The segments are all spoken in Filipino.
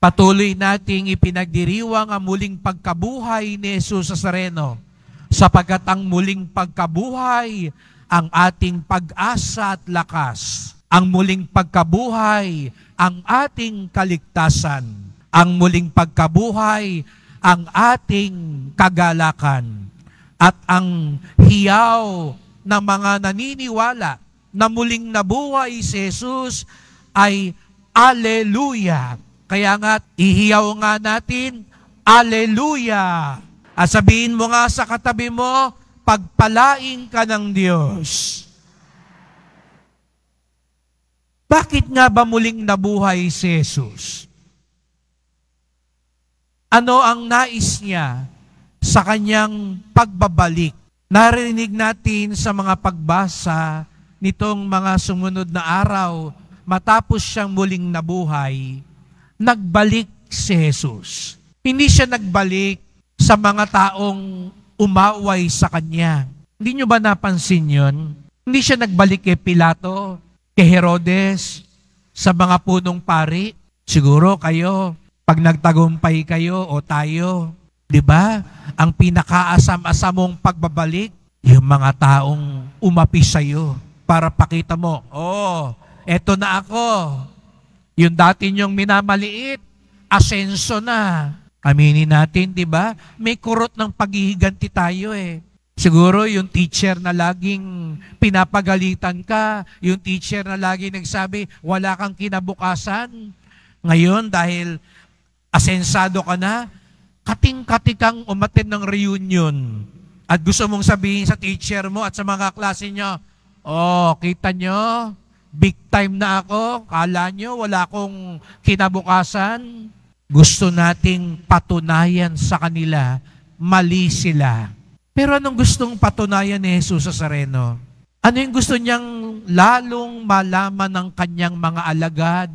Patuloy nating ipinagdiriwang ang muling pagkabuhay ni Jesus Nazareno sapagkat ang muling pagkabuhay ang ating pag-asa at lakas. Ang muling pagkabuhay ang ating kaligtasan. Ang muling pagkabuhay ang ating kagalakan. At ang hiyaw ng mga naniniwala na muling nabuhay si Jesus ay Aleluya! Kaya nga, ihiyaw nga natin, Aleluya! At sabihin mo nga sa katabi mo, pagpalain ka ng Diyos. Bakit nga ba muling nabuhay si Jesus? Ano ang nais niya sa kanyang pagbabalik? Narinig natin sa mga pagbasa nitong mga sumunod na araw matapos siyang muling nabuhay nagbalik si Jesus. Hindi siya nagbalik sa mga taong umaway sa kanya. Hindi nyo ba napansin yun? Hindi siya nagbalik kay Pilato, kay Herodes, sa mga punong pari. Siguro kayo, pag nagtagumpay kayo o tayo, di ba? Ang pinakaasam-asamong pagbabalik, yung mga taong umapi sa'yo para pakita mo, oh, eto na ako, yung dati niyong minamaliit, asenso na. Aminin natin, di ba? May kurot ng paghihiganti tayo eh. Siguro yung teacher na laging pinapagalitan ka, yung teacher na laging nagsabi, wala kang kinabukasan. Ngayon, dahil asensado ka na, kating-kati kang ng reunion. At gusto mong sabihin sa teacher mo at sa mga klase niyo, oh, kita niyo, Big time na ako. Kala nyo, wala akong kinabukasan. Gusto nating patunayan sa kanila, mali sila. Pero anong gustong patunayan ni Jesus sa Sareno? Ano yung gusto niyang lalong malaman ng kanyang mga alagad,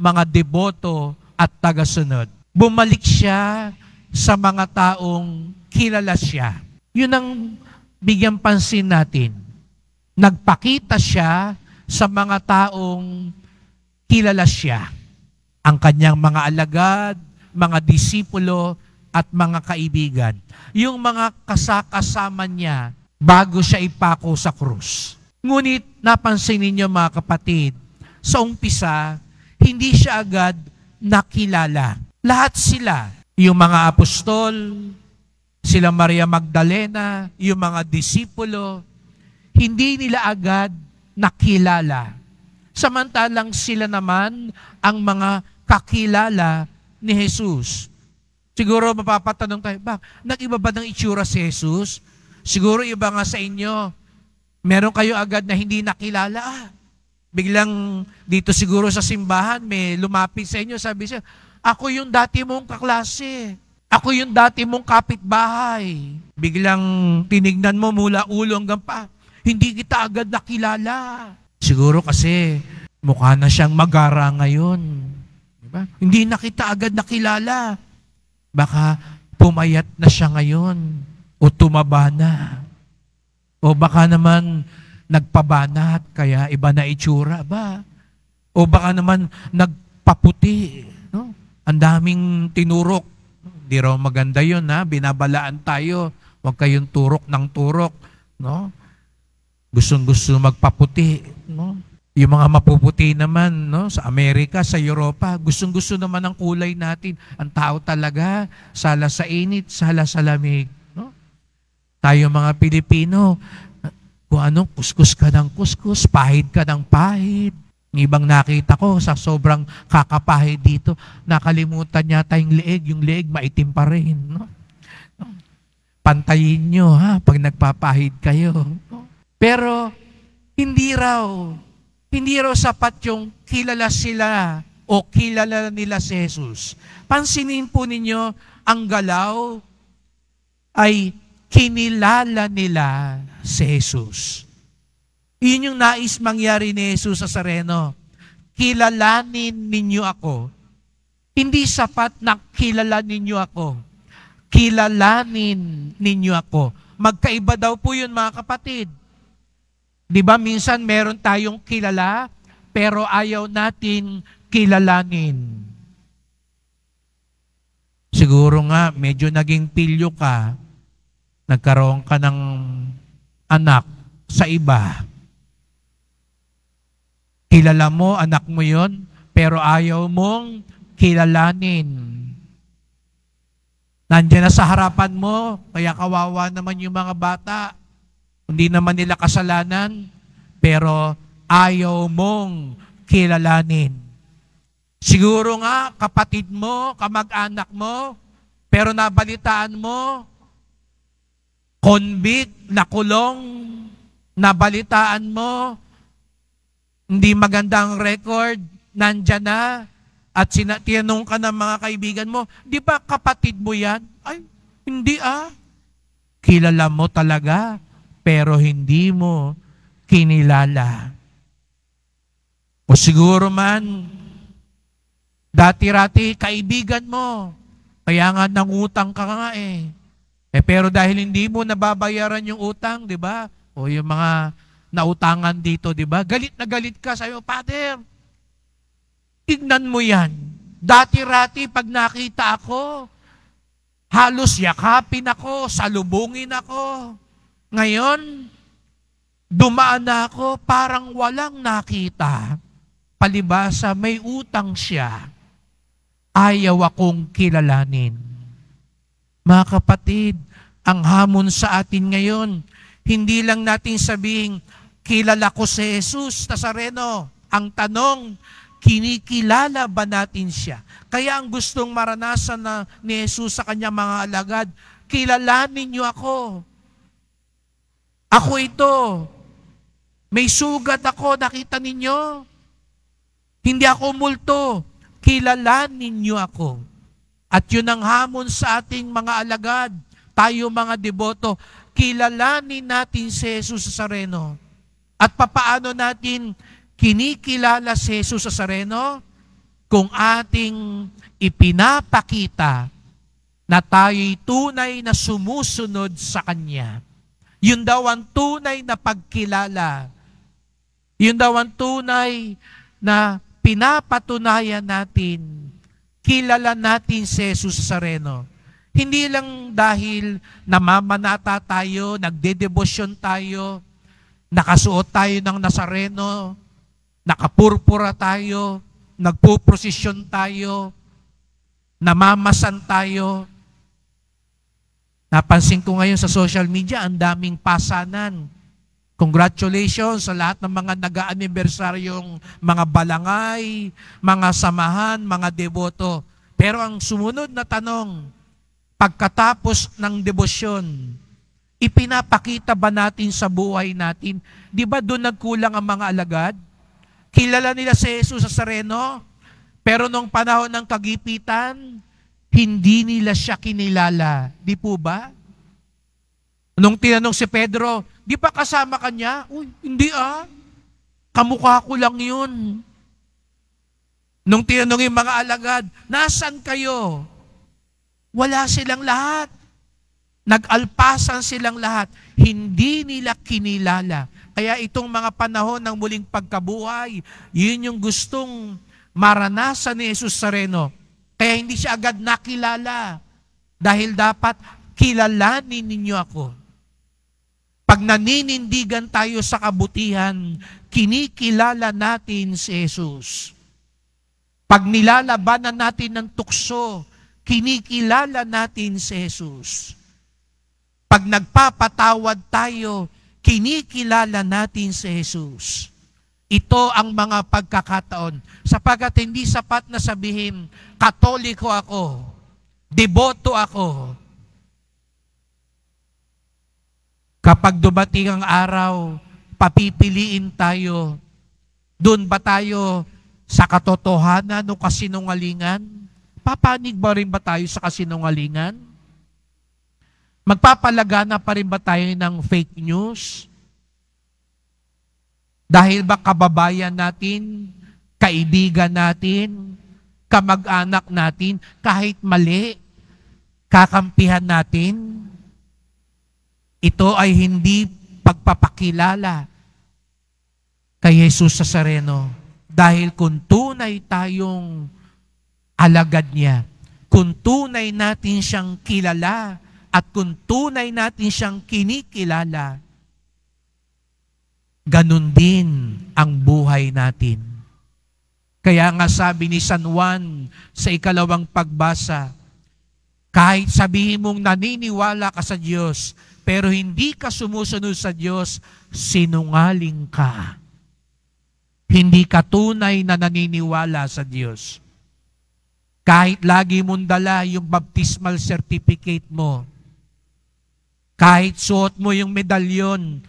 mga deboto at tagasunod? Bumalik siya sa mga taong kilala siya. Yun ang bigyan pansin natin. Nagpakita siya sa mga taong kilala siya. Ang kanyang mga alagad, mga disipulo, at mga kaibigan. Yung mga kasakasama niya bago siya ipako sa krus. Ngunit napansin ninyo mga kapatid, sa umpisa, hindi siya agad nakilala. Lahat sila, yung mga apostol, sila Maria Magdalena, yung mga disipulo, hindi nila agad nakilala. Samantalang sila naman ang mga kakilala ni Jesus. Siguro mapapatanong tayo, bak, nag-iba ba ng itsura si Jesus? Siguro iba nga sa inyo. Meron kayo agad na hindi nakilala. Ah, biglang dito siguro sa simbahan, may lumapit sa inyo, sabi siya, ako yung dati mong kaklase. Ako yung dati mong kapitbahay. Biglang tinignan mo mula ulo hanggang pa hindi kita agad nakilala. Siguro kasi mukha na siyang magara ngayon. Diba? Hindi na kita agad nakilala. Baka pumayat na siya ngayon o tumaba na. O baka naman nagpabanat kaya iba na itsura ba? O baka naman nagpaputi. No? Ang daming tinurok. Hindi raw maganda yun ha. Binabalaan tayo. Huwag kayong turok ng turok. No? Gustong-gusto magpaputi, no? Yung mga mapuputi naman, no? Sa Amerika, sa Europa, gustong-gusto naman ang kulay natin. Ang tao talaga, sala sa init, sala sa lamig, no? Tayo mga Pilipino, kung anong kuskus ka ng kuskus, pahid ka ng pahid. Ibang nakita ko sa sobrang kakapahid dito, nakalimutan yata yung leeg. Yung leeg maitim pa rin. No? Pantayin nyo ha, pag nagpapahid kayo. No? Pero hindi raw, hindi raw sapat yung kilala sila o kilala nila si Jesus. Pansinin po ninyo, ang galaw ay kinilala nila si Jesus. Iyon yung nais mangyari ni Jesus sa Sareno. Kilalanin ninyo ako. Hindi sapat na kilala ninyo ako. Kilalanin ninyo ako. Magkaiba daw po yun mga kapatid. Di ba minsan meron tayong kilala pero ayaw natin kilalanin. Siguro nga medyo naging pilyo ka, nagkaroon ka ng anak sa iba. Kilala mo anak mo 'yon pero ayaw mong kilalanin. Nandiyan na sa harapan mo, kaya kawawa naman yung mga bata hindi naman nila kasalanan, pero ayaw mong kilalanin. Siguro nga, kapatid mo, kamag-anak mo, pero nabalitaan mo, convict, nakulong, nabalitaan mo, hindi magandang record, nandyan na, at tinanong ka ng mga kaibigan mo, di ba kapatid mo yan? Ay, hindi ah. Kilala mo talaga pero hindi mo kinilala. O siguro man, dati-rati kaibigan mo, kaya nga nangutang ka nga eh. Eh pero dahil hindi mo nababayaran yung utang, 'di ba? O yung mga nautangan dito, 'di ba? Galit na galit ka sa iyo, Father. Tignan mo 'yan. Dati-rati pag nakita ako, halos yakapin ako, salubungin ako. Ngayon, dumaan na ako, parang walang nakita. Palibasa, may utang siya. Ayaw akong kilalanin. Mga kapatid, ang hamon sa atin ngayon, hindi lang natin sabihin, kilala ko si Jesus Nazareno. Ang tanong, kinikilala ba natin siya? Kaya ang gustong maranasan na ni Jesus sa kanyang mga alagad, kilalanin niyo ako ako ito. May sugat ako, nakita ninyo. Hindi ako multo. Kilala ninyo ako. At yun ang hamon sa ating mga alagad, tayo mga deboto, kilalanin natin si Jesus sa Sareno. At papaano natin kinikilala si Jesus sa Sareno? Kung ating ipinapakita na tayo'y tunay na sumusunod sa Kanya. Yun daw ang tunay na pagkilala. Yun daw ang tunay na pinapatunayan natin, kilala natin si Jesus Sareno. Hindi lang dahil namamanata tayo, nagdedebosyon tayo, nakasuot tayo ng Nazareno, nakapurpura tayo, nagpuprosesyon tayo, namamasan tayo, Napansin ko ngayon sa social media, ang daming pasanan. Congratulations sa lahat ng mga nag-aanniversaryong mga balangay, mga samahan, mga deboto. Pero ang sumunod na tanong, pagkatapos ng debosyon, ipinapakita ba natin sa buhay natin? Di ba doon nagkulang ang mga alagad? Kilala nila si Jesus sa Sareno, pero nung panahon ng kagipitan, hindi nila siya kinilala. Di po ba? Nung tinanong si Pedro, di pa kasama kanya? Uy, hindi ah. Kamukha ko lang yun. Nung tinanong yung mga alagad, nasan kayo? Wala silang lahat. Nag-alpasan silang lahat. Hindi nila kinilala. Kaya itong mga panahon ng muling pagkabuhay, yun yung gustong maranasan ni Jesus Sareno kaya hindi siya agad nakilala. Dahil dapat kilalanin ninyo ako. Pag naninindigan tayo sa kabutihan, kinikilala natin si Jesus. Pag nilalabanan natin ng tukso, kinikilala natin si Jesus. Pag nagpapatawad tayo, kinikilala natin si Jesus. Ito ang mga pagkakataon. Sapagat hindi sapat na sabihin, katoliko ako, deboto ako. Kapag dumating ang araw, papipiliin tayo, doon ba tayo sa katotohanan o kasinungalingan? Papanig ba rin ba tayo sa kasinungalingan? Magpapalagana pa rin ba tayo ng fake news? Dahil ba kababayan natin, kaibigan natin, kamag-anak natin, kahit mali, kakampihan natin? Ito ay hindi pagpapakilala kay Jesus sa Sareno. Dahil kung tunay tayong alagad niya, kung tunay natin siyang kilala, at kung tunay natin siyang kinikilala, ganun din ang buhay natin. Kaya nga sabi ni San Juan sa ikalawang pagbasa, kahit sabihin mong naniniwala ka sa Diyos, pero hindi ka sumusunod sa Diyos, sinungaling ka. Hindi ka tunay na naniniwala sa Diyos. Kahit lagi mong dala yung baptismal certificate mo, kahit suot mo yung medalyon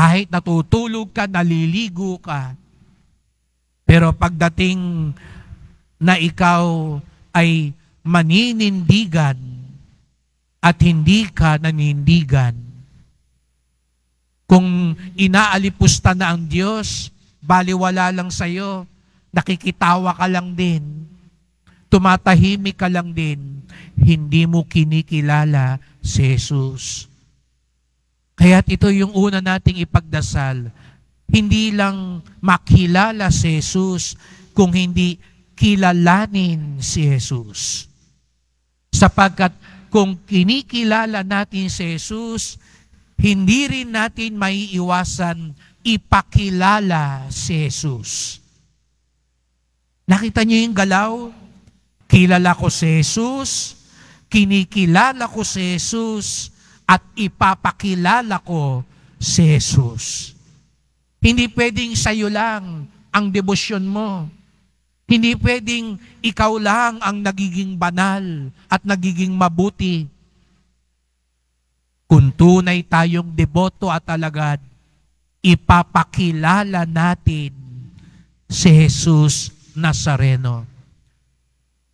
kahit natutulog ka, naliligo ka. Pero pagdating na ikaw ay maninindigan at hindi ka nanindigan, kung inaalipusta na ang Diyos, baliwala lang sa iyo, nakikitawa ka lang din, tumatahimik ka lang din, hindi mo kinikilala si Jesus. Kaya't ito yung una nating ipagdasal. Hindi lang makilala si Jesus, kung hindi kilalanin si Jesus. Sapagkat kung kinikilala natin si Jesus, hindi rin natin maiiwasan ipakilala si Jesus. Nakita niyo yung galaw? Kilala ko si Jesus, kinikilala ko si Jesus, at ipapakilala ko si Jesus. Hindi pwedeng sa'yo lang ang debosyon mo. Hindi pwedeng ikaw lang ang nagiging banal at nagiging mabuti. Kung tunay tayong deboto at alagad, ipapakilala natin si Jesus Nazareno.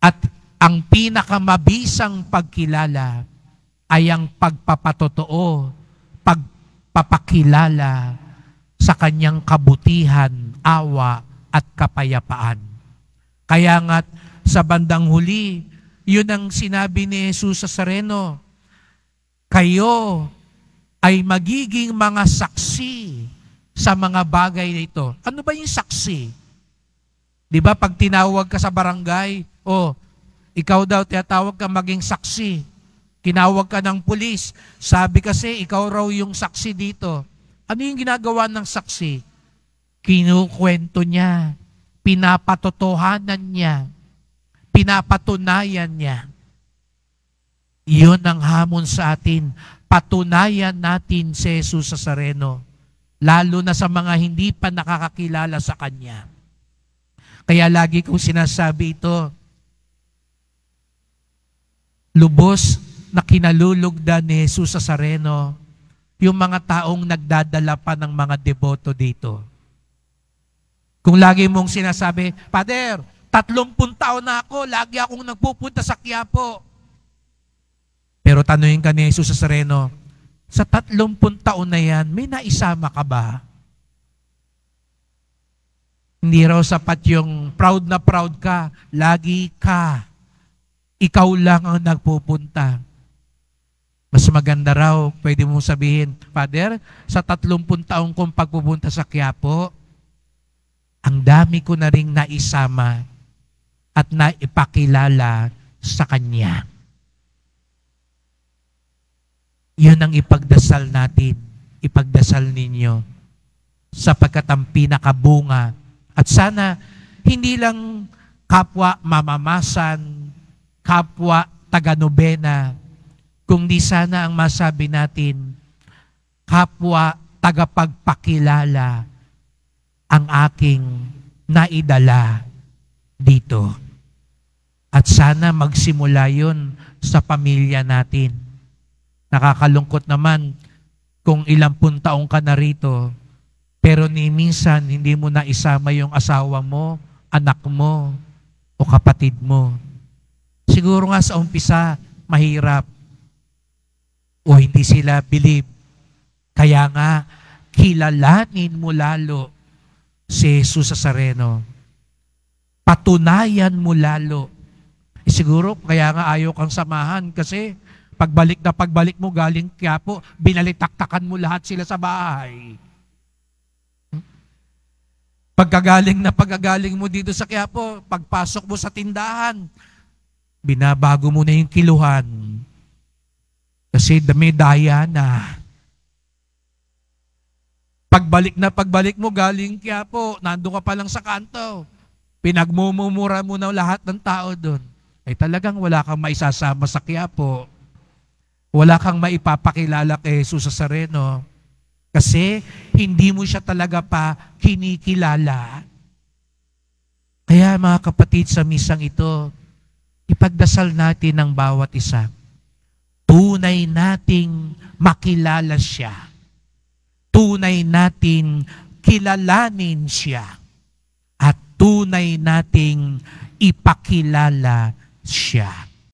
At ang pinakamabisang pagkilala ay ang pagpapatotoo, pagpapakilala sa kanyang kabutihan, awa at kapayapaan. Kaya nga't sa bandang huli, yun ang sinabi ni Jesus sa Sareno, kayo ay magiging mga saksi sa mga bagay na ito. Ano ba yung saksi? Di ba pag tinawag ka sa barangay, oh, ikaw daw tinatawag ka maging saksi. Tinawag ka ng pulis. Sabi kasi, ikaw raw yung saksi dito. Ano yung ginagawa ng saksi? Kinukwento niya. Pinapatotohanan niya. Pinapatunayan niya. Iyon ang hamon sa atin. Patunayan natin si Jesus sa sareno. Lalo na sa mga hindi pa nakakakilala sa Kanya. Kaya lagi kong sinasabi ito, lubos na kinalulugdan ni Jesus sa Sareno yung mga taong nagdadala pa ng mga deboto dito. Kung lagi mong sinasabi, Father, Tatlongpun taon na ako, lagi akong nagpupunta sa Quiapo. Pero tanungin ka ni Jesus sa sareno, sa tatlongpun taon na yan, may naisama ka ba? Hindi raw sapat yung proud na proud ka, lagi ka. Ikaw lang ang nagpupunta. Mas maganda raw, pwede mo sabihin, Father, sa 30 taong kong pagpupunta sa Quiapo, ang dami ko na rin naisama at naipakilala sa Kanya. Yun ang ipagdasal natin, ipagdasal ninyo, sapagkat ang pinakabunga. At sana, hindi lang kapwa mamamasan, kapwa taga-nobena, kung di sana ang masabi natin, kapwa tagapagpakilala ang aking naidala dito. At sana magsimula yon sa pamilya natin. Nakakalungkot naman kung ilang puntaong ka narito, pero ni minsan hindi mo na isama yung asawa mo, anak mo, o kapatid mo. Siguro nga sa umpisa, mahirap o hindi sila believe. Kaya nga, kilalanin mo lalo si Jesus Sareno. Patunayan mo lalo. E siguro, kaya nga ayaw kang samahan kasi pagbalik na pagbalik mo galing kaya po, binalitaktakan mo lahat sila sa bahay. Hmm? Pagkagaling na pagkagaling mo dito sa Quiapo, pagpasok mo sa tindahan, binabago mo na yung kiluhan. Kasi daya na. Pagbalik na pagbalik mo, galing kya po, nando ka pa lang sa kanto. Pinagmumumura mo na lahat ng tao doon. Ay talagang wala kang maisasama sa kya Wala kang maipapakilala kay Jesus sa Sareno. Kasi hindi mo siya talaga pa kinikilala. Kaya mga kapatid sa misang ito, ipagdasal natin ang bawat isa tunay nating makilala siya. Tunay nating kilalanin siya. At tunay nating ipakilala siya.